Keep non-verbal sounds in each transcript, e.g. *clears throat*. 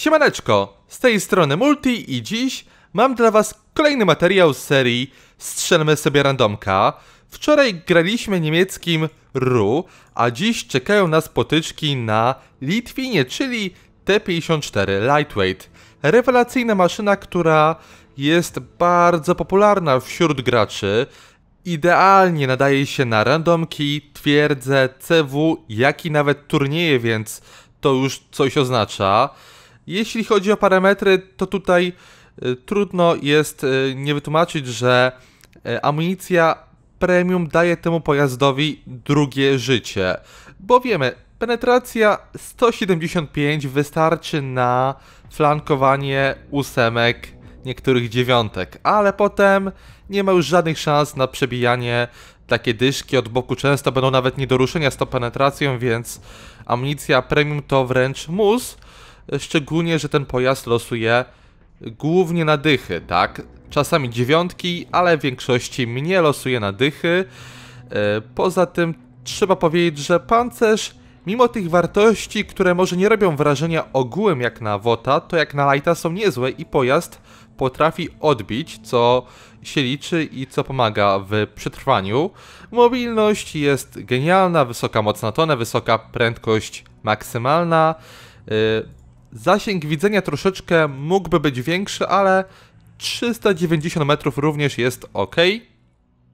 Siemaneczko, z tej strony Multi i dziś mam dla was kolejny materiał z serii Strzelmy sobie randomka. Wczoraj graliśmy niemieckim RU, a dziś czekają nas potyczki na Litwinie, czyli T54 Lightweight. Rewelacyjna maszyna, która jest bardzo popularna wśród graczy. Idealnie nadaje się na randomki, twierdze, CW, jak i nawet turnieje, więc to już coś oznacza. Jeśli chodzi o parametry, to tutaj e, trudno jest e, nie wytłumaczyć, że e, amunicja premium daje temu pojazdowi drugie życie. Bo wiemy, penetracja 175 wystarczy na flankowanie ósemek, niektórych dziewiątek, ale potem nie ma już żadnych szans na przebijanie takie dyszki od boku często będą nawet nie do ruszenia z tą penetracją, więc amunicja premium to wręcz mus szczególnie, że ten pojazd losuje głównie na dychy, tak? Czasami dziewiątki, ale w większości mnie losuje na dychy. E, poza tym trzeba powiedzieć, że pancerz, mimo tych wartości, które może nie robią wrażenia ogółem jak na Wota, to jak na Lighta są niezłe i pojazd potrafi odbić, co się liczy i co pomaga w przetrwaniu. Mobilność jest genialna, wysoka moc na tonę, wysoka prędkość maksymalna. E, Zasięg widzenia troszeczkę mógłby być większy, ale 390 metrów również jest ok.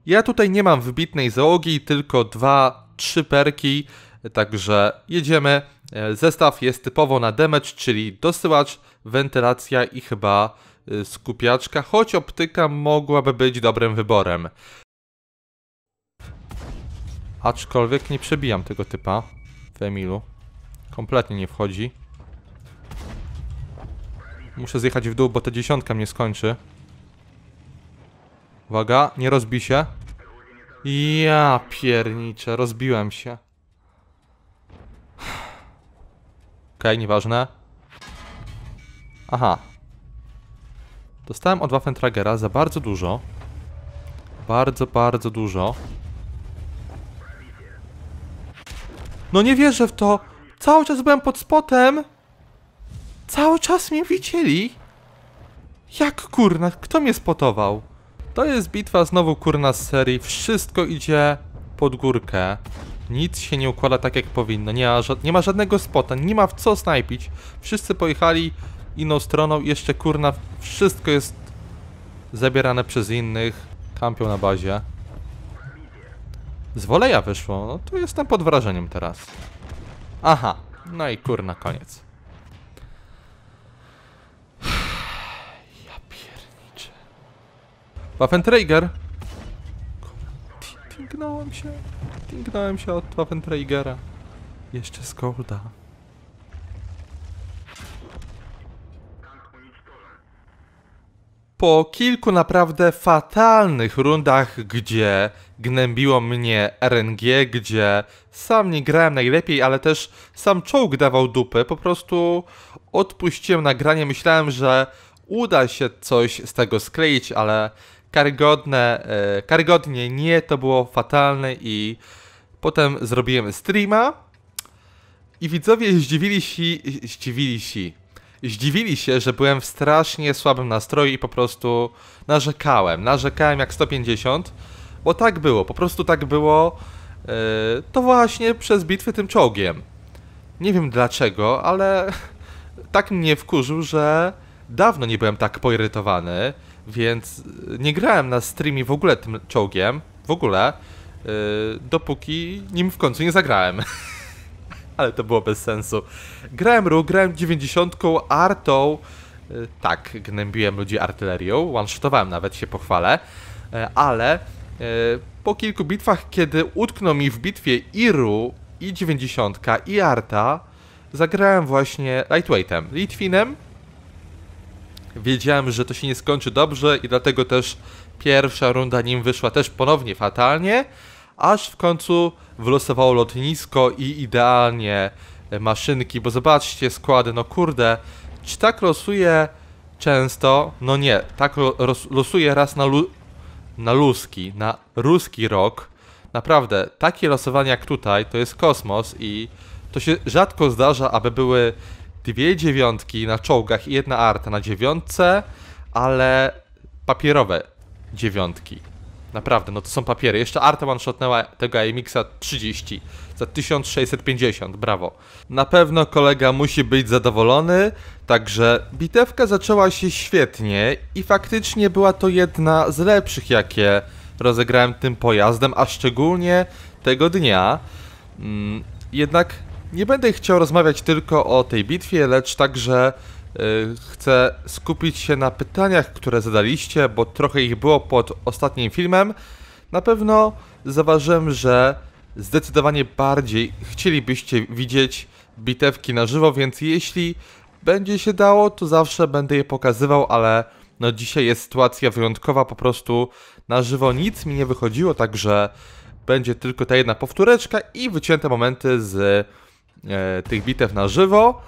Ja tutaj nie mam wybitnej załogi, tylko dwa, trzy perki, także jedziemy. E, zestaw jest typowo na damage, czyli dosyłacz, wentylacja i chyba e, skupiaczka, choć optyka mogłaby być dobrym wyborem. Aczkolwiek nie przebijam tego typa w Emilu. Kompletnie nie wchodzi. Muszę zjechać w dół, bo ta dziesiątka mnie skończy. Uwaga, nie rozbi się. Ja pierniczę, rozbiłem się. Okej, okay, nieważne. Aha. Dostałem od Waffentragera za bardzo dużo. Bardzo, bardzo dużo. No nie wierzę w to! Cały czas byłem pod spotem! Cały czas mnie widzieli. Jak kurna, kto mnie spotował? To jest bitwa znowu kurna z serii. Wszystko idzie pod górkę. Nic się nie układa tak jak powinno. Nie ma, nie ma żadnego spota, nie ma w co snajpić. Wszyscy pojechali inną stroną i jeszcze kurna wszystko jest zabierane przez innych. Kampią na bazie. Z woleja wyszło. No tu jestem pod wrażeniem teraz. Aha. No i kurna, koniec. Waffentrager! Tingnąłem się. Tingnąłem się od Waffentragera. Jeszcze z Golda. Po kilku naprawdę fatalnych rundach, gdzie gnębiło mnie RNG, gdzie sam nie grałem najlepiej, ale też sam czołg dawał dupy, po prostu odpuściłem nagranie, myślałem, że uda się coś z tego skleić, ale karygodne, e, karygodnie nie, to było fatalne i potem zrobiłem streama i widzowie zdziwili się, zdziwili się, zdziwili się, że byłem w strasznie słabym nastroju i po prostu narzekałem, narzekałem jak 150, bo tak było, po prostu tak było, e, to właśnie przez bitwy tym czołgiem. Nie wiem dlaczego, ale *laughs* tak mnie wkurzył, że dawno nie byłem tak poirytowany. Więc y, nie grałem na streamie w ogóle tym czołgiem, w ogóle, yy, dopóki nim w końcu nie zagrałem. *laughs* Ale to było bez sensu. Grałem RU, grałem 90, artą, yy, tak, gnębiłem ludzi artylerią, one-shotowałem nawet, się pochwalę, yy, ale y, po kilku bitwach, kiedy utknął mi w bitwie Iru i 90 i Arta, zagrałem właśnie lightweightem, Litwinem, wiedziałem, że to się nie skończy dobrze i dlatego też pierwsza runda nim wyszła też ponownie fatalnie, aż w końcu wylosowało lotnisko i idealnie e, maszynki, bo zobaczcie składy, no kurde, czy tak losuje często? No nie, tak losuje raz na, lu na luski, na ruski rok. Naprawdę, takie losowanie jak tutaj to jest kosmos i to się rzadko zdarza, aby były dwie dziewiątki na czołgach i jedna arta na dziewiątce, ale papierowe dziewiątki. Naprawdę, no to są papiery. Jeszcze Arta one-shotnęła tego AMX-a 30 za 1650, brawo. Na pewno kolega musi być zadowolony, także bitewka zaczęła się świetnie i faktycznie była to jedna z lepszych, jakie rozegrałem tym pojazdem, a szczególnie tego dnia. Mm, jednak nie będę chciał rozmawiać tylko o tej bitwie, lecz także y, chcę skupić się na pytaniach, które zadaliście, bo trochę ich było pod ostatnim filmem. Na pewno zauważyłem, że zdecydowanie bardziej chcielibyście widzieć bitewki na żywo, więc jeśli będzie się dało, to zawsze będę je pokazywał, ale no dzisiaj jest sytuacja wyjątkowa, po prostu na żywo nic mi nie wychodziło, także będzie tylko ta jedna powtóreczka i wycięte momenty z E, tych bitew na żywo,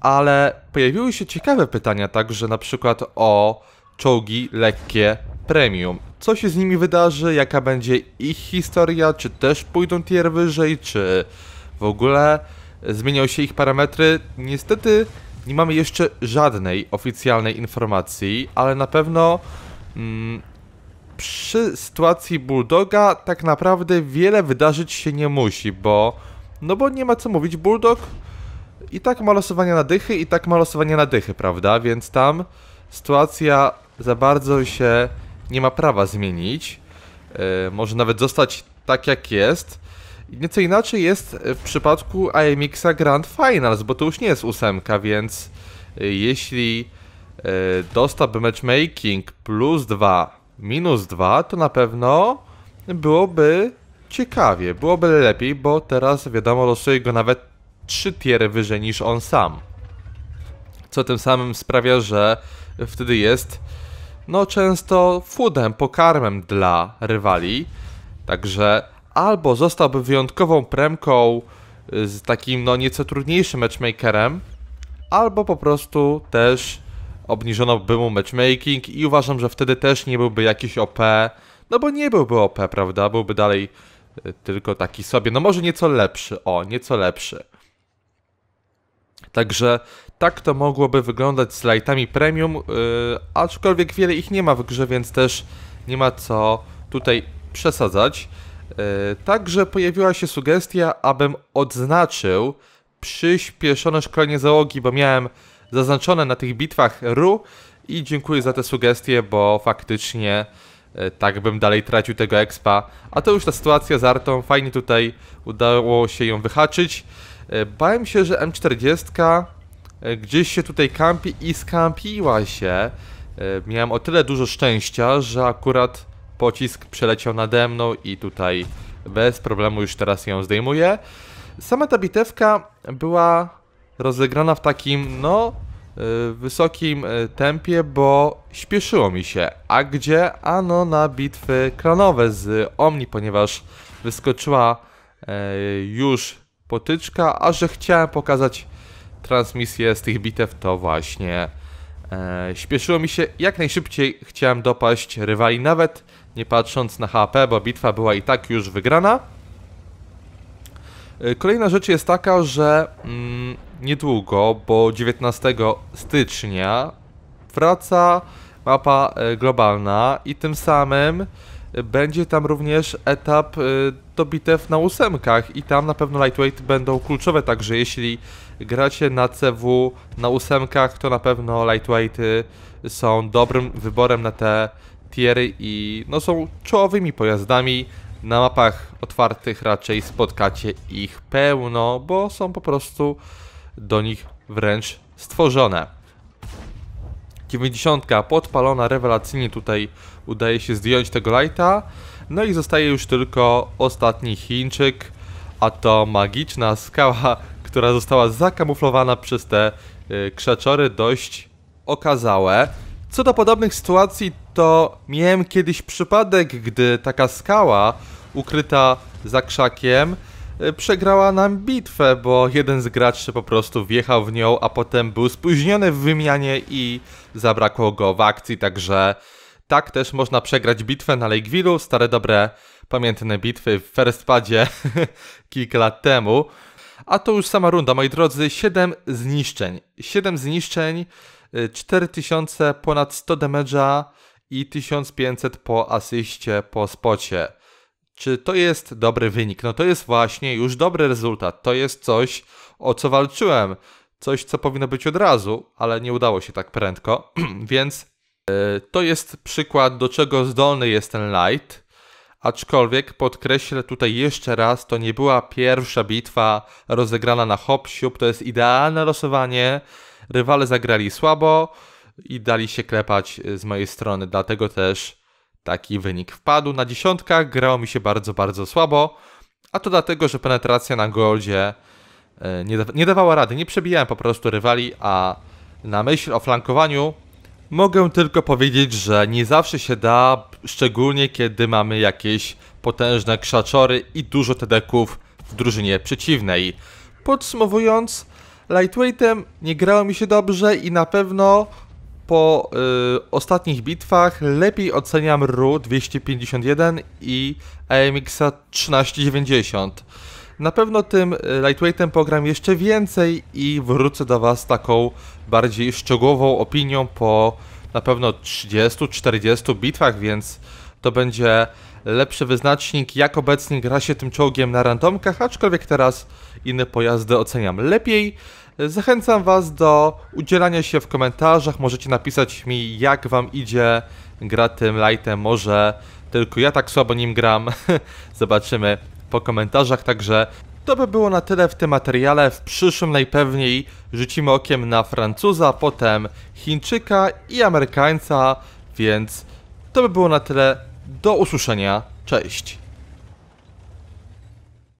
ale pojawiły się ciekawe pytania także na przykład o czołgi lekkie premium. Co się z nimi wydarzy, jaka będzie ich historia, czy też pójdą tier wyżej, czy w ogóle zmienią się ich parametry. Niestety nie mamy jeszcze żadnej oficjalnej informacji, ale na pewno mm, przy sytuacji Bulldoga tak naprawdę wiele wydarzyć się nie musi, bo no bo nie ma co mówić, Bulldog i tak ma losowania na dychy, i tak ma losowania na dychy, prawda? Więc tam sytuacja za bardzo się nie ma prawa zmienić. Yy, może nawet zostać tak jak jest. Nieco inaczej jest w przypadku imx a Grand Finals, bo to już nie jest ósemka, więc e, jeśli yy, dostałby matchmaking plus 2, minus 2, to na pewno byłoby ciekawie. Byłoby lepiej, bo teraz wiadomo losuje go nawet 3 tiery wyżej niż on sam. Co tym samym sprawia, że wtedy jest no często foodem, pokarmem dla rywali. Także albo zostałby wyjątkową premką z takim no nieco trudniejszym matchmakerem, albo po prostu też obniżono by mu matchmaking i uważam, że wtedy też nie byłby jakiś OP, no bo nie byłby OP, prawda? Byłby dalej tylko taki sobie, no może nieco lepszy, o, nieco lepszy. Także tak to mogłoby wyglądać z lightami premium, yy, aczkolwiek wiele ich nie ma w grze, więc też nie ma co tutaj przesadzać. Yy, także pojawiła się sugestia, abym odznaczył przyspieszone szkolenie załogi, bo miałem zaznaczone na tych bitwach RU i dziękuję za tę sugestię, bo faktycznie E, tak bym dalej tracił tego expa. A to już ta sytuacja z Artą, fajnie tutaj udało się ją wyhaczyć. E, bałem się, że M40 e, gdzieś się tutaj kampi i skampiła się. Miałem o tyle dużo szczęścia, że akurat pocisk przeleciał nade mną i tutaj bez problemu już teraz ją zdejmuję. Sama ta bitewka była rozegrana w takim, no, E, wysokim e, tempie, bo śpieszyło mi się. A gdzie? Ano na bitwy kranowe z Omni, ponieważ wyskoczyła e, już potyczka, a że chciałem pokazać transmisję z tych bitew, to właśnie śpieszyło mi się. Jak najszybciej chciałem dopaść rywali, nawet nie patrząc na HP, bo bitwa była i tak już wygrana. E, kolejna rzecz jest taka, że mm, niedługo, bo 19 stycznia wraca mapa e, globalna i tym samym e, będzie tam również etap do bitew na ósemkach i tam na pewno lightweight będą kluczowe, także jeśli gracie na CW na ósemkach, to na pewno lightweighty są dobrym wyborem na te tiery i no są czołowymi pojazdami na mapach otwartych raczej spotkacie ich pełno, bo są po prostu do nich wręcz stworzone. 90 podpalona rewelacyjnie tutaj udaje się zdjąć tego lighta. No i zostaje już tylko ostatni Chińczyk, a to magiczna skała, która została zakamuflowana przez te y, krzaczory dość okazałe. Co do podobnych sytuacji to miałem kiedyś przypadek, gdy taka skała ukryta za krzakiem e, przegrała nam bitwę, bo jeden z graczy po prostu wjechał w nią, a potem był spóźniony w wymianie i zabrakło go w akcji, także tak też można przegrać bitwę na Villu, stare dobre pamiętne bitwy w First Padzie *laughs* kilka lat temu. A to już sama runda, moi drodzy, 7 zniszczeń. 7 zniszczeń, 4000 e, ponad 100 damage'a, i 1500 po asyście, po spocie. Czy to jest dobry wynik? No to jest właśnie już dobry rezultat. To jest coś, o co walczyłem. Coś, co powinno być od razu, ale nie udało się tak prędko. *clears throat* Więc yy, to jest przykład, do czego zdolny jest ten Light. Aczkolwiek podkreślę tutaj jeszcze raz, to nie była pierwsza bitwa rozegrana na hopsiub. To jest idealne losowanie. Rywale zagrali słabo i dali się klepać e, z mojej strony, dlatego też taki wynik wpadł na dziesiątkach, grało mi się bardzo, bardzo słabo, a to dlatego, że penetracja na goldzie e, nie, da nie dawała rady, nie przebijałem po prostu rywali, a na myśl o flankowaniu mogę tylko powiedzieć, że nie zawsze się da, szczególnie kiedy mamy jakieś potężne krzaczory i dużo tedeków w drużynie przeciwnej. Podsumowując, lightweightem nie grało mi się dobrze i na pewno po y, ostatnich bitwach lepiej oceniam RU 251 i AMX 1390. Na pewno tym y, lightweightem pogram jeszcze więcej i wrócę do Was taką bardziej szczegółową opinią po na pewno 30-40 bitwach, więc to będzie lepszy wyznacznik, jak obecnie gra się tym czołgiem na randomkach, aczkolwiek teraz inne pojazdy oceniam lepiej. Zachęcam Was do udzielania się w komentarzach. Możecie napisać mi, jak Wam idzie gra tym lightem. Może tylko ja tak słabo nim gram. *laughs* Zobaczymy po komentarzach. Także to by było na tyle w tym materiale. W przyszłym najpewniej rzucimy okiem na Francuza, potem Chińczyka i Amerykańca, więc to by było na tyle. Do usłyszenia. Cześć.